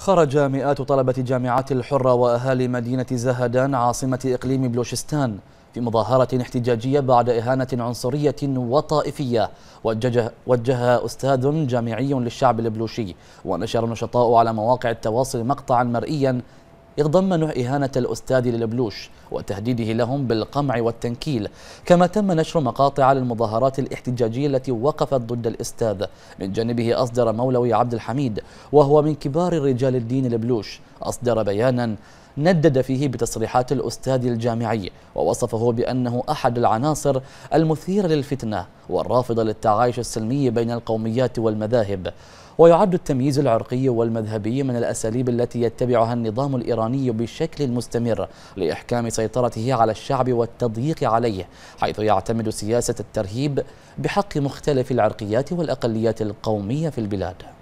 خرج مئات طلبة جامعات الحرة وأهالي مدينة زهدان عاصمة إقليم بلوشستان في مظاهرة احتجاجية بعد إهانة عنصرية وطائفية وجه, وجه أستاذ جامعي للشعب البلوشي ونشر النشطاء على مواقع التواصل مقطعا مرئيا يتضمن إهانة الأستاذ للبلوش وتهديده لهم بالقمع والتنكيل كما تم نشر مقاطع للمظاهرات الاحتجاجية التي وقفت ضد الأستاذ من جانبه أصدر مولوي عبد الحميد وهو من كبار رجال الدين البلوش أصدر بيانا ندد فيه بتصريحات الأستاذ الجامعي ووصفه بأنه أحد العناصر المثيرة للفتنة والرافضة للتعايش السلمي بين القوميات والمذاهب ويعد التمييز العرقي والمذهبي من الأساليب التي يتبعها النظام الإيراني بشكل مستمر لإحكام سيطرته على الشعب والتضييق عليه حيث يعتمد سياسة الترهيب بحق مختلف العرقيات والأقليات القومية في البلاد